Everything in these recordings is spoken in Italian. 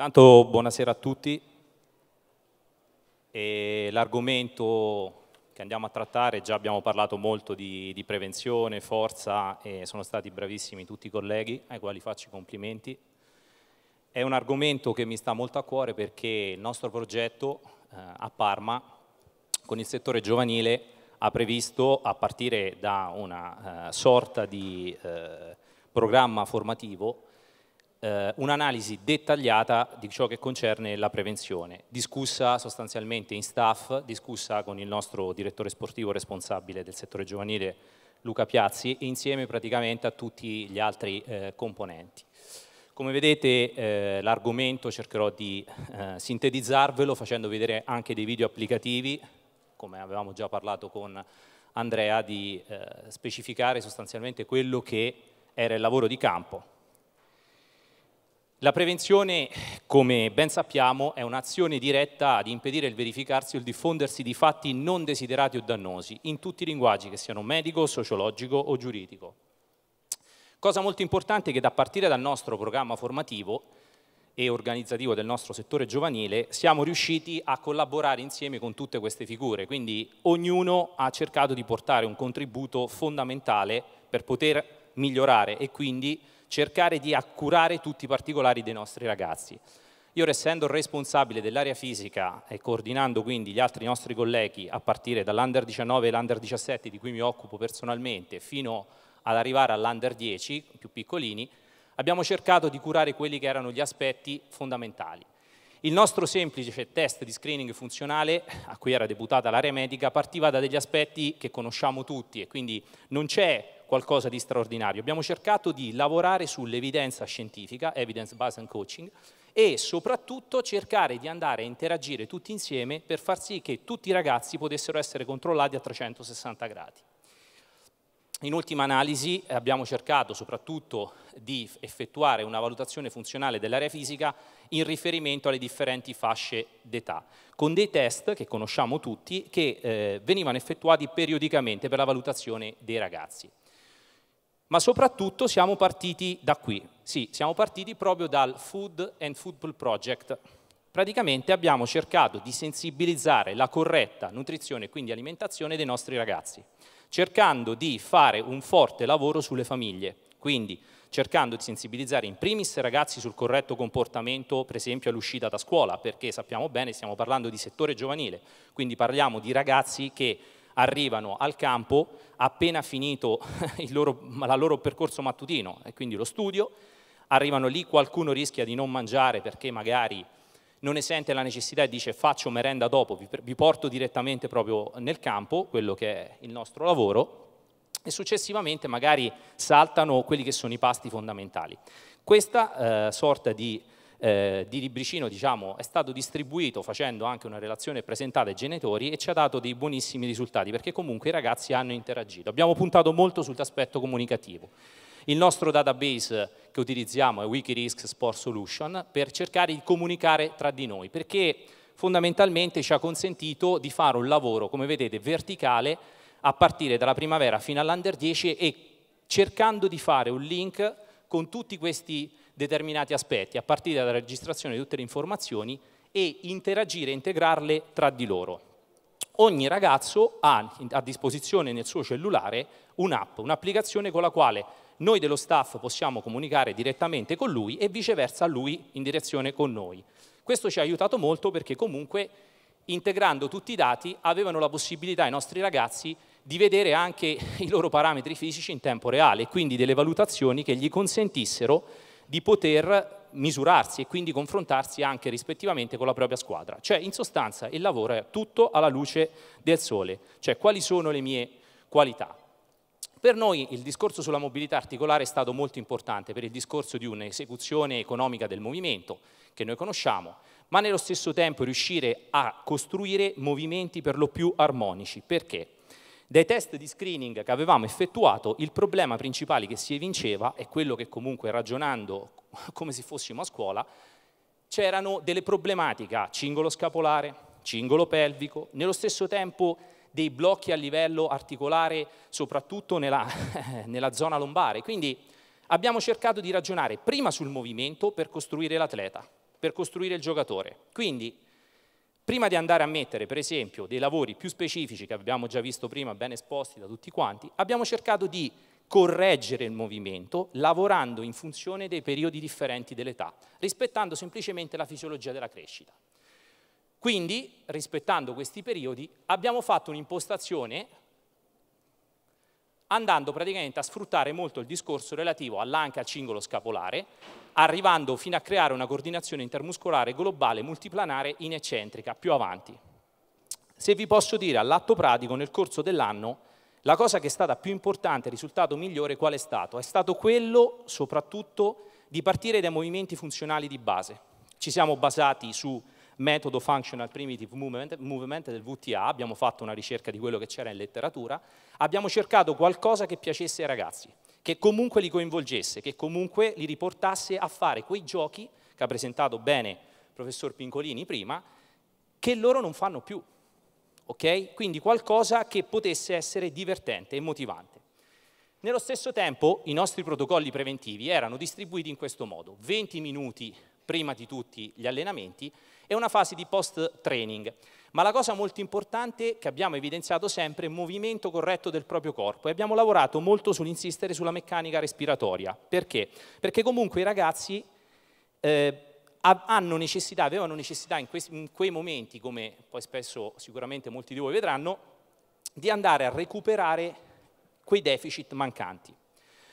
Tanto buonasera a tutti. l'argomento che andiamo a trattare, già abbiamo parlato molto di, di prevenzione, forza, e sono stati bravissimi tutti i colleghi, ai quali faccio i complimenti. È un argomento che mi sta molto a cuore perché il nostro progetto eh, a Parma con il settore giovanile ha previsto, a partire da una eh, sorta di eh, programma formativo, eh, un'analisi dettagliata di ciò che concerne la prevenzione, discussa sostanzialmente in staff, discussa con il nostro direttore sportivo responsabile del settore giovanile Luca Piazzi e insieme praticamente a tutti gli altri eh, componenti. Come vedete eh, l'argomento cercherò di eh, sintetizzarvelo facendo vedere anche dei video applicativi, come avevamo già parlato con Andrea, di eh, specificare sostanzialmente quello che era il lavoro di campo. La prevenzione, come ben sappiamo, è un'azione diretta ad impedire il verificarsi o il diffondersi di fatti non desiderati o dannosi, in tutti i linguaggi, che siano medico, sociologico o giuridico. Cosa molto importante è che da partire dal nostro programma formativo e organizzativo del nostro settore giovanile, siamo riusciti a collaborare insieme con tutte queste figure, quindi ognuno ha cercato di portare un contributo fondamentale per poter migliorare e quindi cercare di accurare tutti i particolari dei nostri ragazzi. Io essendo responsabile dell'area fisica e coordinando quindi gli altri nostri colleghi a partire dall'Under 19 e l'Under 17 di cui mi occupo personalmente fino ad arrivare all'Under 10, più piccolini, abbiamo cercato di curare quelli che erano gli aspetti fondamentali. Il nostro semplice test di screening funzionale, a cui era deputata l'area medica, partiva da degli aspetti che conosciamo tutti e quindi non c'è qualcosa di straordinario. Abbiamo cercato di lavorare sull'evidenza scientifica, evidence based coaching, e soprattutto cercare di andare a interagire tutti insieme per far sì che tutti i ragazzi potessero essere controllati a 360 gradi. In ultima analisi abbiamo cercato soprattutto di effettuare una valutazione funzionale dell'area fisica in riferimento alle differenti fasce d'età, con dei test che conosciamo tutti che eh, venivano effettuati periodicamente per la valutazione dei ragazzi ma soprattutto siamo partiti da qui. Sì, siamo partiti proprio dal Food and Football Project. Praticamente abbiamo cercato di sensibilizzare la corretta nutrizione quindi alimentazione dei nostri ragazzi, cercando di fare un forte lavoro sulle famiglie, quindi cercando di sensibilizzare in primis i ragazzi sul corretto comportamento, per esempio all'uscita da scuola, perché sappiamo bene, stiamo parlando di settore giovanile, quindi parliamo di ragazzi che arrivano al campo appena finito loro, la loro percorso mattutino e quindi lo studio, arrivano lì, qualcuno rischia di non mangiare perché magari non ne sente la necessità e dice faccio merenda dopo, vi, vi porto direttamente proprio nel campo, quello che è il nostro lavoro, e successivamente magari saltano quelli che sono i pasti fondamentali. Questa eh, sorta di eh, di Libricino diciamo, è stato distribuito facendo anche una relazione presentata ai genitori e ci ha dato dei buonissimi risultati perché comunque i ragazzi hanno interagito. Abbiamo puntato molto sull'aspetto comunicativo. Il nostro database che utilizziamo è Wikirisk Sport Solution per cercare di comunicare tra di noi perché fondamentalmente ci ha consentito di fare un lavoro, come vedete, verticale a partire dalla primavera fino all'under 10 e cercando di fare un link con tutti questi determinati aspetti, a partire dalla registrazione di tutte le informazioni e interagire e integrarle tra di loro. Ogni ragazzo ha a disposizione nel suo cellulare un'app, un'applicazione con la quale noi dello staff possiamo comunicare direttamente con lui e viceversa lui in direzione con noi. Questo ci ha aiutato molto perché comunque integrando tutti i dati avevano la possibilità i nostri ragazzi di vedere anche i loro parametri fisici in tempo reale, e quindi delle valutazioni che gli consentissero di poter misurarsi e quindi confrontarsi anche rispettivamente con la propria squadra. Cioè in sostanza il lavoro è tutto alla luce del sole, cioè quali sono le mie qualità. Per noi il discorso sulla mobilità articolare è stato molto importante per il discorso di un'esecuzione economica del movimento che noi conosciamo, ma nello stesso tempo riuscire a costruire movimenti per lo più armonici. Perché? Dai test di screening che avevamo effettuato, il problema principale che si evinceva è quello che comunque ragionando come se fossimo a scuola, c'erano delle problematiche a cingolo scapolare, cingolo pelvico, nello stesso tempo dei blocchi a livello articolare, soprattutto nella, nella zona lombare. Quindi abbiamo cercato di ragionare prima sul movimento per costruire l'atleta, per costruire il giocatore. Quindi prima di andare a mettere, per esempio, dei lavori più specifici che abbiamo già visto prima, ben esposti da tutti quanti, abbiamo cercato di correggere il movimento lavorando in funzione dei periodi differenti dell'età, rispettando semplicemente la fisiologia della crescita. Quindi, rispettando questi periodi, abbiamo fatto un'impostazione andando praticamente a sfruttare molto il discorso relativo all'anca al cingolo scapolare, arrivando fino a creare una coordinazione intermuscolare globale multiplanare in eccentrica più avanti. Se vi posso dire all'atto pratico, nel corso dell'anno, la cosa che è stata più importante, il risultato migliore qual è stato? È stato quello soprattutto di partire dai movimenti funzionali di base. Ci siamo basati su metodo Functional Primitive Movement, Movement del VTA, abbiamo fatto una ricerca di quello che c'era in letteratura, abbiamo cercato qualcosa che piacesse ai ragazzi, che comunque li coinvolgesse, che comunque li riportasse a fare quei giochi che ha presentato bene il professor Pincolini prima, che loro non fanno più. Okay? Quindi qualcosa che potesse essere divertente e motivante. Nello stesso tempo i nostri protocolli preventivi erano distribuiti in questo modo, 20 minuti prima di tutti gli allenamenti, e una fase di post-training. Ma la cosa molto importante che abbiamo evidenziato sempre è il movimento corretto del proprio corpo e abbiamo lavorato molto sull'insistere sulla meccanica respiratoria. Perché? Perché comunque i ragazzi eh, necessità, avevano necessità in, quei, in quei momenti, come poi spesso sicuramente molti di voi vedranno, di andare a recuperare quei deficit mancanti.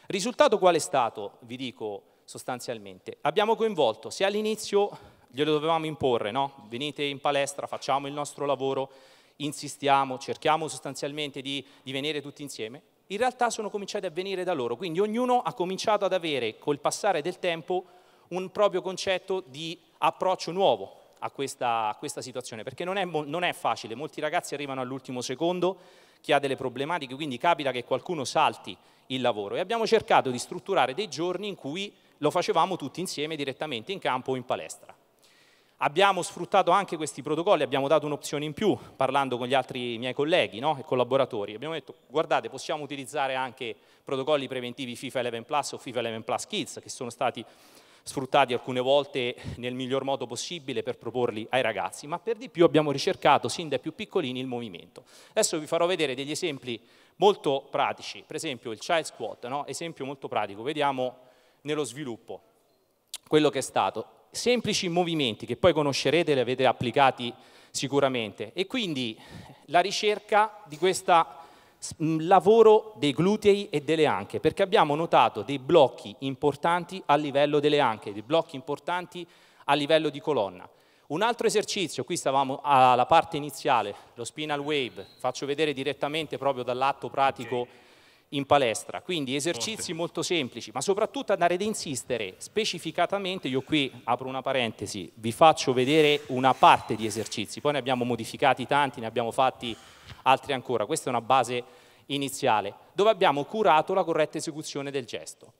Risultato qual è stato? Vi dico sostanzialmente. Abbiamo coinvolto, se all'inizio glielo dovevamo imporre, no? venite in palestra, facciamo il nostro lavoro, insistiamo, cerchiamo sostanzialmente di, di venire tutti insieme, in realtà sono cominciati a venire da loro, quindi ognuno ha cominciato ad avere col passare del tempo un proprio concetto di approccio nuovo a questa, a questa situazione, perché non è, non è facile, molti ragazzi arrivano all'ultimo secondo, chi ha delle problematiche, quindi capita che qualcuno salti il lavoro e abbiamo cercato di strutturare dei giorni in cui lo facevamo tutti insieme direttamente in campo o in palestra. Abbiamo sfruttato anche questi protocolli, abbiamo dato un'opzione in più parlando con gli altri miei colleghi no? e collaboratori. Abbiamo detto, guardate, possiamo utilizzare anche protocolli preventivi FIFA 11 Plus o FIFA 11 Plus Kids che sono stati sfruttati alcune volte nel miglior modo possibile per proporli ai ragazzi, ma per di più abbiamo ricercato sin dai più piccolini il movimento. Adesso vi farò vedere degli esempi molto pratici, per esempio il child squat, no? esempio molto pratico, vediamo nello sviluppo. Quello che è stato. Semplici movimenti che poi conoscerete, li avete applicati sicuramente. E quindi la ricerca di questo lavoro dei glutei e delle anche, perché abbiamo notato dei blocchi importanti a livello delle anche, dei blocchi importanti a livello di colonna. Un altro esercizio, qui stavamo alla parte iniziale, lo spinal wave, faccio vedere direttamente proprio dall'atto pratico in palestra. Quindi esercizi molto semplici, ma soprattutto andare ad insistere specificatamente, io qui apro una parentesi, vi faccio vedere una parte di esercizi, poi ne abbiamo modificati tanti, ne abbiamo fatti altri ancora, questa è una base iniziale, dove abbiamo curato la corretta esecuzione del gesto,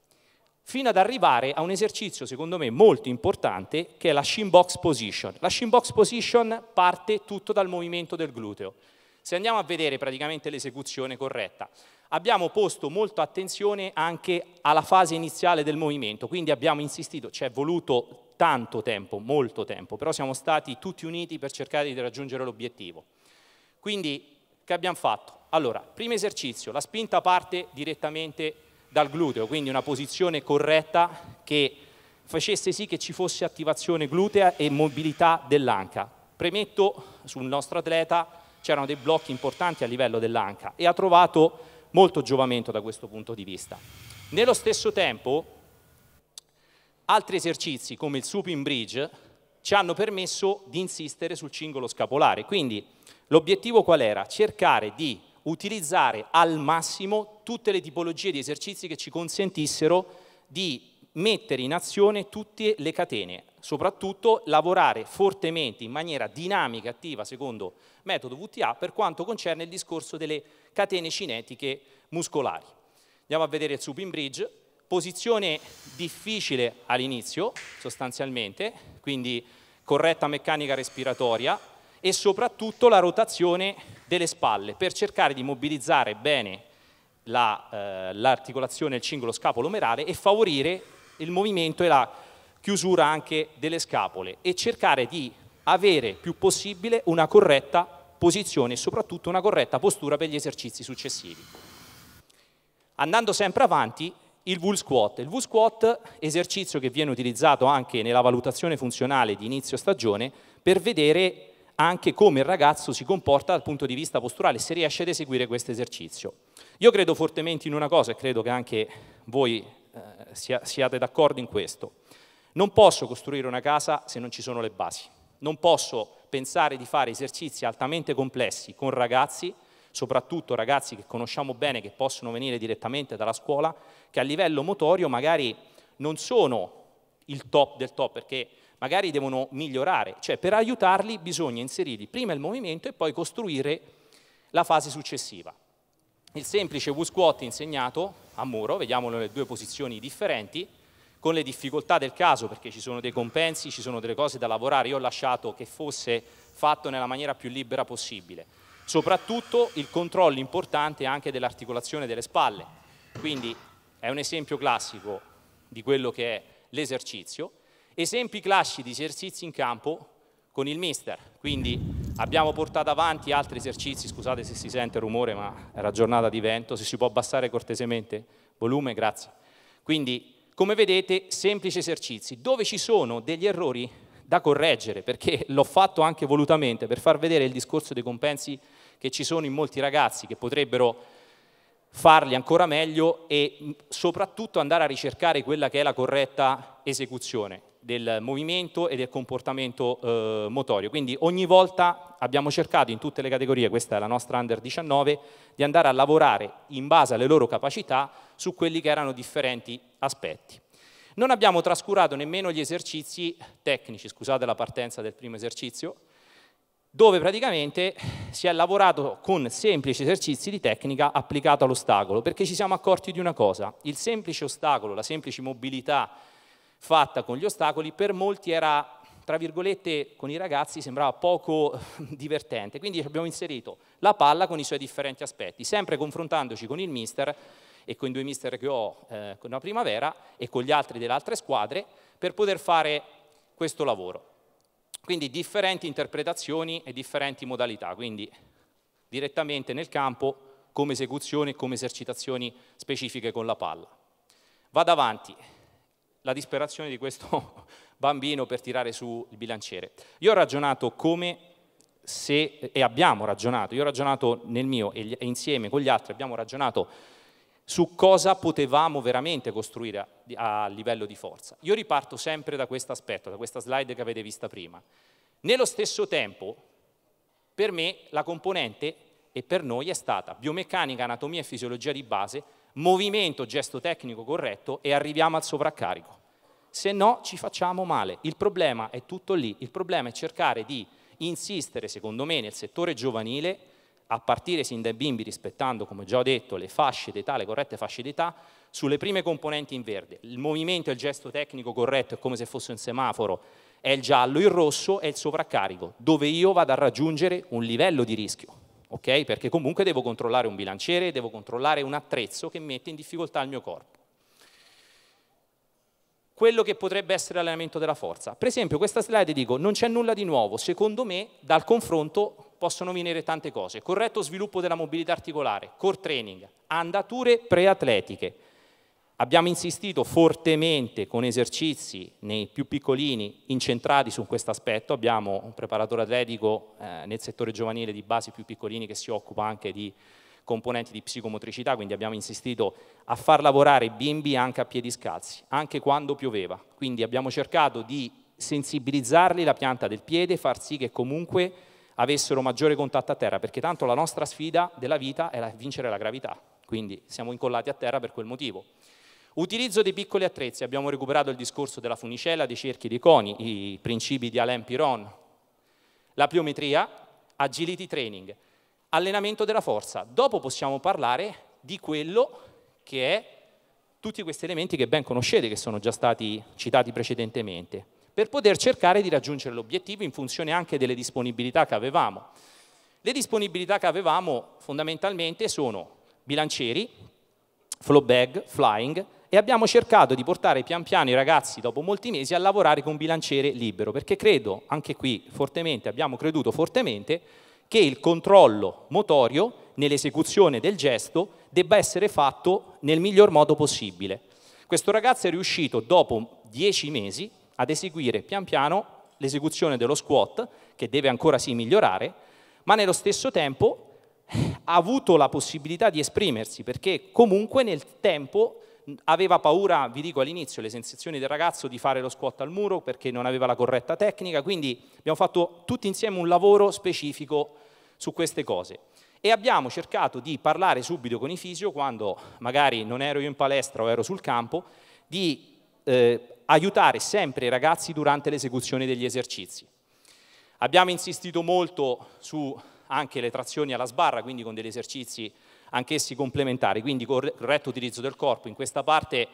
fino ad arrivare a un esercizio secondo me molto importante che è la shin box position. La shin box position parte tutto dal movimento del gluteo. Se andiamo a vedere praticamente l'esecuzione corretta, Abbiamo posto molta attenzione anche alla fase iniziale del movimento, quindi abbiamo insistito, ci è voluto tanto tempo, molto tempo, però siamo stati tutti uniti per cercare di raggiungere l'obiettivo. Quindi che abbiamo fatto? Allora, primo esercizio, la spinta parte direttamente dal gluteo, quindi una posizione corretta che facesse sì che ci fosse attivazione glutea e mobilità dell'anca. Premetto sul nostro atleta c'erano dei blocchi importanti a livello dell'anca e ha trovato molto giovamento da questo punto di vista. Nello stesso tempo, altri esercizi come il supin bridge ci hanno permesso di insistere sul cingolo scapolare. Quindi l'obiettivo qual era? Cercare di utilizzare al massimo tutte le tipologie di esercizi che ci consentissero di mettere in azione tutte le catene, soprattutto lavorare fortemente in maniera dinamica, e attiva, secondo metodo VTA, per quanto concerne il discorso delle catene cinetiche muscolari. Andiamo a vedere il supin bridge, posizione difficile all'inizio sostanzialmente, quindi corretta meccanica respiratoria e soprattutto la rotazione delle spalle per cercare di mobilizzare bene l'articolazione la, eh, del cingolo scapolo-merale e favorire il movimento e la chiusura anche delle scapole e cercare di avere più possibile una corretta posizione e soprattutto una corretta postura per gli esercizi successivi. Andando sempre avanti, il Wool Squat. Il Wool Squat, esercizio che viene utilizzato anche nella valutazione funzionale di inizio stagione, per vedere anche come il ragazzo si comporta dal punto di vista posturale, se riesce ad eseguire questo esercizio. Io credo fortemente in una cosa e credo che anche voi eh, sia, siate d'accordo in questo. Non posso costruire una casa se non ci sono le basi. Non posso pensare di fare esercizi altamente complessi con ragazzi, soprattutto ragazzi che conosciamo bene, che possono venire direttamente dalla scuola, che a livello motorio magari non sono il top del top, perché magari devono migliorare. Cioè, per aiutarli bisogna inserirli prima il movimento e poi costruire la fase successiva. Il semplice v squat insegnato a Muro, vediamolo nelle due posizioni differenti, con le difficoltà del caso, perché ci sono dei compensi, ci sono delle cose da lavorare, io ho lasciato che fosse fatto nella maniera più libera possibile. Soprattutto il controllo importante anche dell'articolazione delle spalle, quindi è un esempio classico di quello che è l'esercizio. Esempi classici di esercizi in campo con il mister, quindi abbiamo portato avanti altri esercizi, scusate se si sente rumore ma era giornata di vento, se si può abbassare cortesemente volume, grazie. Quindi come vedete, semplici esercizi, dove ci sono degli errori da correggere, perché l'ho fatto anche volutamente per far vedere il discorso dei compensi che ci sono in molti ragazzi che potrebbero farli ancora meglio e soprattutto andare a ricercare quella che è la corretta esecuzione del movimento e del comportamento eh, motorio. Quindi ogni volta abbiamo cercato in tutte le categorie, questa è la nostra under 19, di andare a lavorare in base alle loro capacità su quelli che erano differenti aspetti. Non abbiamo trascurato nemmeno gli esercizi tecnici, scusate la partenza del primo esercizio, dove praticamente si è lavorato con semplici esercizi di tecnica applicata all'ostacolo, perché ci siamo accorti di una cosa, il semplice ostacolo, la semplice mobilità fatta con gli ostacoli, per molti era, tra virgolette, con i ragazzi sembrava poco eh, divertente. Quindi abbiamo inserito la palla con i suoi differenti aspetti, sempre confrontandoci con il mister e con i due mister che ho eh, con la primavera e con gli altri delle altre squadre per poter fare questo lavoro. Quindi differenti interpretazioni e differenti modalità, quindi direttamente nel campo come esecuzione e come esercitazioni specifiche con la palla. Vado avanti, la disperazione di questo bambino per tirare su il bilanciere. Io ho ragionato come se, e abbiamo ragionato, io ho ragionato nel mio e insieme con gli altri abbiamo ragionato su cosa potevamo veramente costruire a, a livello di forza. Io riparto sempre da questo aspetto, da questa slide che avete vista prima. Nello stesso tempo, per me la componente e per noi è stata biomeccanica, anatomia e fisiologia di base, movimento, gesto tecnico corretto e arriviamo al sovraccarico se no ci facciamo male. Il problema è tutto lì, il problema è cercare di insistere, secondo me, nel settore giovanile, a partire sin dai bimbi, rispettando, come già ho detto, le fasce d'età, le corrette fasce d'età, sulle prime componenti in verde. Il movimento e il gesto tecnico corretto è come se fosse un semaforo, è il giallo, il rosso è il sovraccarico, dove io vado a raggiungere un livello di rischio. Okay? Perché comunque devo controllare un bilanciere, devo controllare un attrezzo che mette in difficoltà il mio corpo quello che potrebbe essere l'allenamento della forza. Per esempio, questa slide dico, non c'è nulla di nuovo, secondo me dal confronto possono venire tante cose. Corretto sviluppo della mobilità articolare, core training, andature preatletiche. Abbiamo insistito fortemente con esercizi nei più piccolini incentrati su questo aspetto, abbiamo un preparatore atletico eh, nel settore giovanile di base più piccolini che si occupa anche di componenti di psicomotricità, quindi abbiamo insistito a far lavorare i bimbi anche a piedi scalzi, anche quando pioveva. Quindi abbiamo cercato di sensibilizzarli la pianta del piede, far sì che comunque avessero maggiore contatto a terra, perché tanto la nostra sfida della vita è la, vincere la gravità, quindi siamo incollati a terra per quel motivo. Utilizzo dei piccoli attrezzi, abbiamo recuperato il discorso della funicella, dei cerchi, dei coni, i principi di Alain Piron, la pliometria, agility training allenamento della forza. Dopo possiamo parlare di quello che è tutti questi elementi che ben conoscete, che sono già stati citati precedentemente, per poter cercare di raggiungere l'obiettivo in funzione anche delle disponibilità che avevamo. Le disponibilità che avevamo fondamentalmente sono bilancieri, flow bag, flying e abbiamo cercato di portare pian piano i ragazzi dopo molti mesi a lavorare con bilanciere libero perché credo, anche qui fortemente, abbiamo creduto fortemente che il controllo motorio nell'esecuzione del gesto debba essere fatto nel miglior modo possibile. Questo ragazzo è riuscito dopo dieci mesi ad eseguire pian piano l'esecuzione dello squat, che deve ancora sì migliorare, ma nello stesso tempo ha avuto la possibilità di esprimersi, perché comunque nel tempo aveva paura, vi dico all'inizio, le sensazioni del ragazzo di fare lo squat al muro perché non aveva la corretta tecnica, quindi abbiamo fatto tutti insieme un lavoro specifico su queste cose. E abbiamo cercato di parlare subito con i fisio quando magari non ero io in palestra o ero sul campo, di eh, aiutare sempre i ragazzi durante l'esecuzione degli esercizi. Abbiamo insistito molto su anche le trazioni alla sbarra, quindi con degli esercizi anch'essi complementari, quindi corretto utilizzo del corpo. In questa parte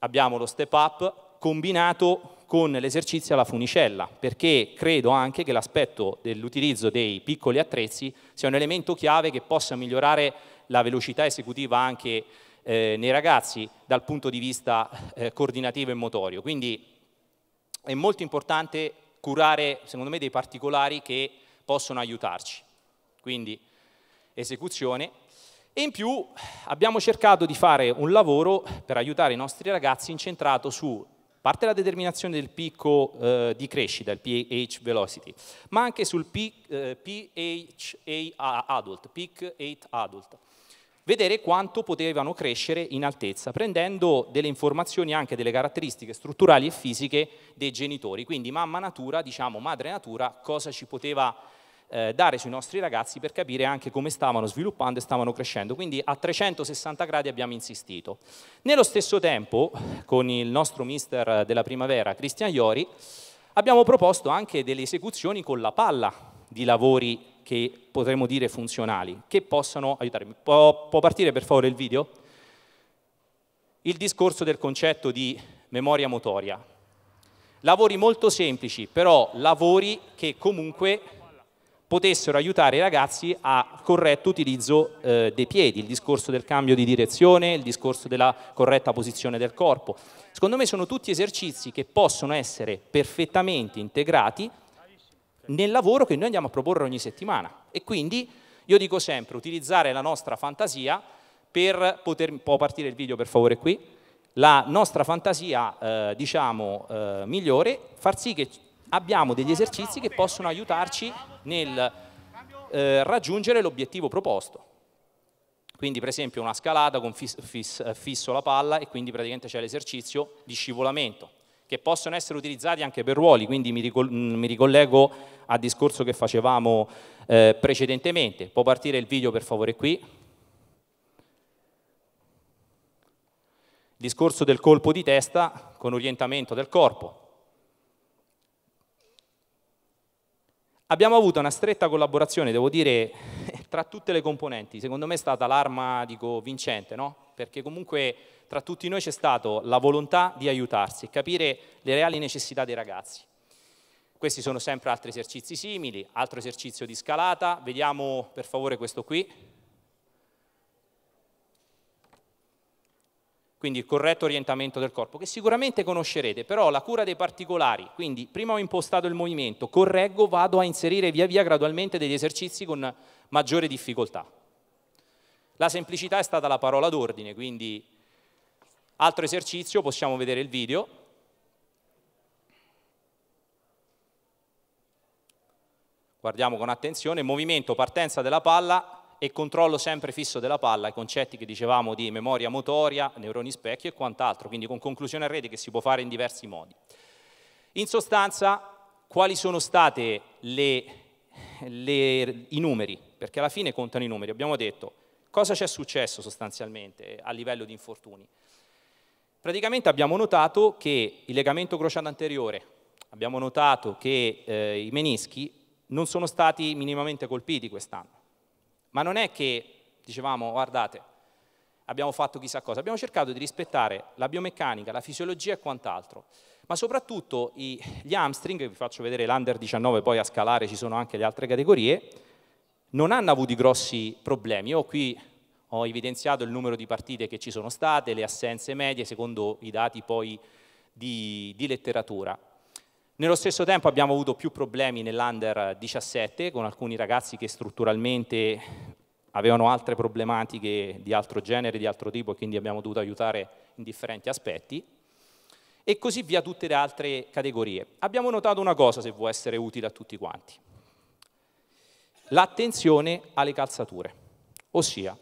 abbiamo lo step up combinato con l'esercizio alla funicella, perché credo anche che l'aspetto dell'utilizzo dei piccoli attrezzi sia un elemento chiave che possa migliorare la velocità esecutiva anche eh, nei ragazzi dal punto di vista eh, coordinativo e motorio. Quindi è molto importante curare, secondo me, dei particolari che possono aiutarci. Quindi esecuzione, e in più abbiamo cercato di fare un lavoro per aiutare i nostri ragazzi incentrato su parte la determinazione del picco eh, di crescita, il PH velocity, ma anche sul pH eh, adult, peak 8 adult. Vedere quanto potevano crescere in altezza, prendendo delle informazioni anche delle caratteristiche strutturali e fisiche dei genitori. Quindi mamma natura, diciamo madre natura, cosa ci poteva eh, dare sui nostri ragazzi per capire anche come stavano sviluppando e stavano crescendo. Quindi a 360 gradi abbiamo insistito. Nello stesso tempo, con il nostro mister della primavera, Cristian Iori, abbiamo proposto anche delle esecuzioni con la palla di lavori che potremmo dire funzionali, che possano aiutarmi. Può, può partire per favore il video? Il discorso del concetto di memoria motoria. Lavori molto semplici, però lavori che comunque potessero aiutare i ragazzi a corretto utilizzo eh, dei piedi, il discorso del cambio di direzione, il discorso della corretta posizione del corpo. Secondo me sono tutti esercizi che possono essere perfettamente integrati nel lavoro che noi andiamo a proporre ogni settimana e quindi io dico sempre utilizzare la nostra fantasia per poter, può partire il video per favore qui, la nostra fantasia eh, diciamo eh, migliore, far sì che abbiamo degli esercizi che possono aiutarci nel eh, raggiungere l'obiettivo proposto. Quindi per esempio una scalata con fis fis eh, fisso la palla e quindi praticamente c'è l'esercizio di scivolamento, che possono essere utilizzati anche per ruoli, quindi mm, mi, ricollego al discorso che facevamo eh, precedentemente. Può partire il video per favore qui. discorso del colpo di testa con orientamento del corpo. Abbiamo avuto una stretta collaborazione, devo dire, tra tutte le componenti. Secondo me è stata l'arma, dico, vincente, no? Perché comunque tra tutti noi c'è stata la volontà di aiutarsi, e capire le reali necessità dei ragazzi. Questi sono sempre altri esercizi simili, altro esercizio di scalata. Vediamo per favore questo qui. quindi il corretto orientamento del corpo, che sicuramente conoscerete, però la cura dei particolari, quindi prima ho impostato il movimento, correggo, vado a inserire via via gradualmente degli esercizi con maggiore difficoltà. La semplicità è stata la parola d'ordine, quindi altro esercizio, possiamo vedere il video. Guardiamo con attenzione, movimento, partenza della palla, e controllo sempre fisso della palla, i concetti che dicevamo di memoria motoria, neuroni specchio e quant'altro, quindi con conclusione a rete che si può fare in diversi modi. In sostanza, quali sono stati i numeri? Perché alla fine contano i numeri, abbiamo detto cosa c'è successo sostanzialmente eh, a livello di infortuni. Praticamente abbiamo notato che il legamento crociato anteriore, abbiamo notato che eh, i menischi non sono stati minimamente colpiti quest'anno. Ma non è che dicevamo, guardate, abbiamo fatto chissà cosa, abbiamo cercato di rispettare la biomeccanica, la fisiologia e quant'altro, ma soprattutto gli hamstring, vi faccio vedere l'under 19, poi a scalare ci sono anche le altre categorie, non hanno avuto grossi problemi. Io qui ho evidenziato il numero di partite che ci sono state, le assenze medie, secondo i dati poi di, di letteratura. Nello stesso tempo abbiamo avuto più problemi nell'under 17 con alcuni ragazzi che strutturalmente avevano altre problematiche di altro genere, di altro tipo e quindi abbiamo dovuto aiutare in differenti aspetti e così via tutte le altre categorie. Abbiamo notato una cosa se può essere utile a tutti quanti, l'attenzione alle calzature, ossia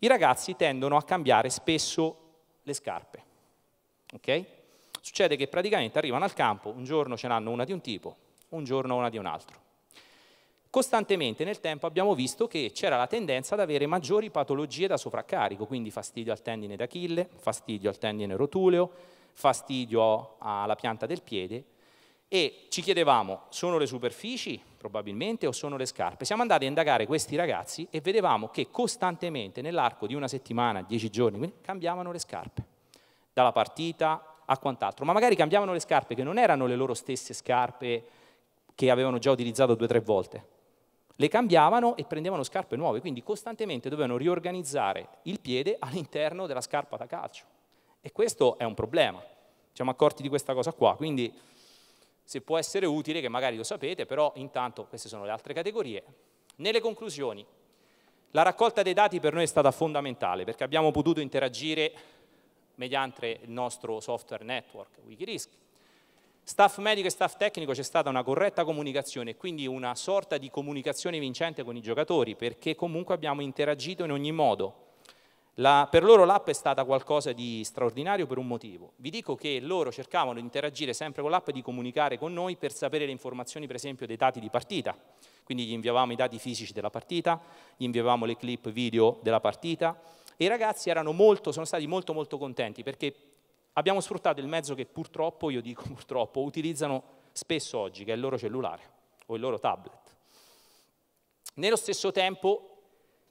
i ragazzi tendono a cambiare spesso le scarpe. Okay? Succede che praticamente arrivano al campo, un giorno ce n'hanno una di un tipo, un giorno una di un altro. Costantemente nel tempo abbiamo visto che c'era la tendenza ad avere maggiori patologie da sovraccarico, quindi fastidio al tendine d'Achille, fastidio al tendine rotuleo, fastidio alla pianta del piede e ci chiedevamo sono le superfici probabilmente o sono le scarpe. Siamo andati a indagare questi ragazzi e vedevamo che costantemente nell'arco di una settimana, dieci giorni, cambiavano le scarpe. Dalla partita a quant'altro, ma magari cambiavano le scarpe che non erano le loro stesse scarpe che avevano già utilizzato due o tre volte. Le cambiavano e prendevano scarpe nuove, quindi costantemente dovevano riorganizzare il piede all'interno della scarpa da calcio. E questo è un problema. Ci siamo accorti di questa cosa qua, quindi se può essere utile, che magari lo sapete, però intanto queste sono le altre categorie. Nelle conclusioni, la raccolta dei dati per noi è stata fondamentale perché abbiamo potuto interagire mediante il nostro software network Wikirisk. Staff medico e staff tecnico c'è stata una corretta comunicazione, quindi una sorta di comunicazione vincente con i giocatori, perché comunque abbiamo interagito in ogni modo. La, per loro l'app è stata qualcosa di straordinario per un motivo. Vi dico che loro cercavano di interagire sempre con l'app e di comunicare con noi per sapere le informazioni, per esempio, dei dati di partita. Quindi gli inviavamo i dati fisici della partita, gli inviavamo le clip video della partita, e i ragazzi molto, sono stati molto molto contenti perché abbiamo sfruttato il mezzo che purtroppo, io dico purtroppo, utilizzano spesso oggi, che è il loro cellulare o il loro tablet. Nello stesso tempo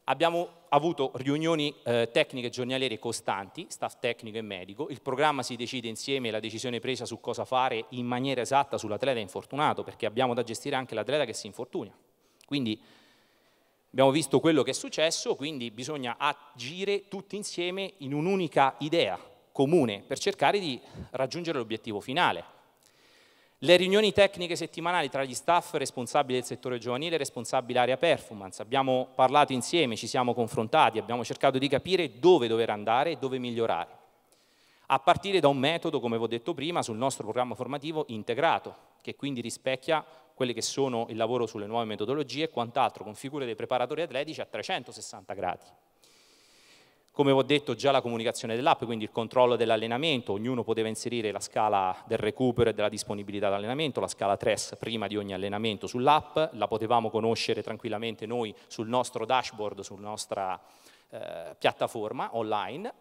abbiamo avuto riunioni eh, tecniche giornaliere costanti, staff tecnico e medico, il programma si decide insieme, la decisione presa su cosa fare in maniera esatta sull'atleta infortunato, perché abbiamo da gestire anche l'atleta che si infortuna. Quindi Abbiamo visto quello che è successo, quindi bisogna agire tutti insieme in un'unica idea comune per cercare di raggiungere l'obiettivo finale. Le riunioni tecniche settimanali tra gli staff responsabili del settore giovanile e responsabili area performance. Abbiamo parlato insieme, ci siamo confrontati, abbiamo cercato di capire dove dover andare e dove migliorare. A partire da un metodo, come vi ho detto prima, sul nostro programma formativo integrato, che quindi rispecchia quelli che sono il lavoro sulle nuove metodologie e quant'altro, con figure dei preparatori atletici a 360 gradi. Come ho detto già la comunicazione dell'app, quindi il controllo dell'allenamento, ognuno poteva inserire la scala del recupero e della disponibilità d'allenamento, la scala TRES prima di ogni allenamento sull'app, la potevamo conoscere tranquillamente noi sul nostro dashboard, sulla nostra eh, piattaforma online,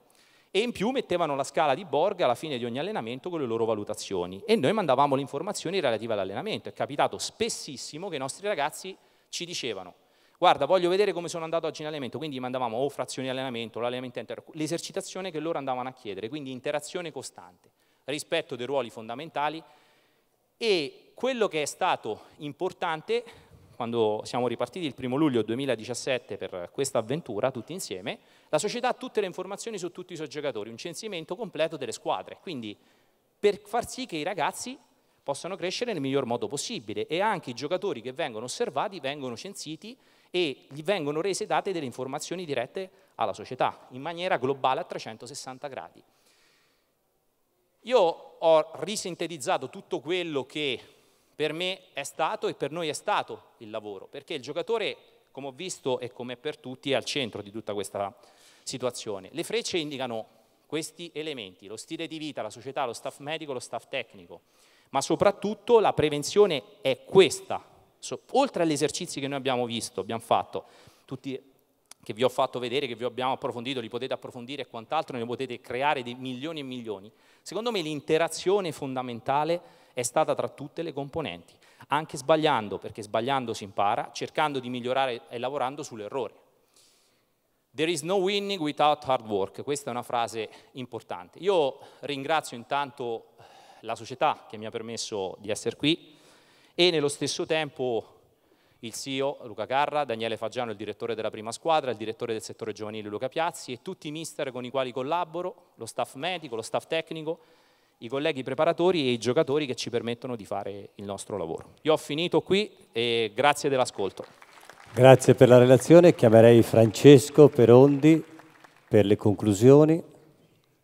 e in più mettevano la scala di Borg alla fine di ogni allenamento con le loro valutazioni e noi mandavamo le informazioni relative all'allenamento. È capitato spessissimo che i nostri ragazzi ci dicevano guarda voglio vedere come sono andato oggi in allenamento, quindi mandavamo o frazioni di allenamento, l'allenamento intero, l'esercitazione che loro andavano a chiedere, quindi interazione costante, rispetto dei ruoli fondamentali e quello che è stato importante quando siamo ripartiti il primo luglio 2017 per questa avventura, tutti insieme, la società ha tutte le informazioni su tutti i soggiocatori, un censimento completo delle squadre, quindi per far sì che i ragazzi possano crescere nel miglior modo possibile e anche i giocatori che vengono osservati vengono censiti e gli vengono rese date delle informazioni dirette alla società in maniera globale a 360 gradi. Io ho risintetizzato tutto quello che per me è stato e per noi è stato il lavoro, perché il giocatore, come ho visto e come per tutti, è al centro di tutta questa situazione. Le frecce indicano questi elementi, lo stile di vita, la società, lo staff medico, lo staff tecnico, ma soprattutto la prevenzione è questa, oltre agli esercizi che noi abbiamo visto, abbiamo fatto, tutti che vi ho fatto vedere, che vi abbiamo approfondito, li potete approfondire e quant'altro, ne potete creare di milioni e milioni. Secondo me l'interazione fondamentale è stata tra tutte le componenti, anche sbagliando, perché sbagliando si impara, cercando di migliorare e lavorando sull'errore. There is no winning without hard work, questa è una frase importante. Io ringrazio intanto la società che mi ha permesso di essere qui e nello stesso tempo il CEO Luca Carra, Daniele Fagiano il direttore della prima squadra, il direttore del settore giovanile Luca Piazzi e tutti i mister con i quali collaboro, lo staff medico, lo staff tecnico, i colleghi preparatori e i giocatori che ci permettono di fare il nostro lavoro. Io ho finito qui e grazie dell'ascolto. Grazie per la relazione, chiamerei Francesco Perondi per le conclusioni.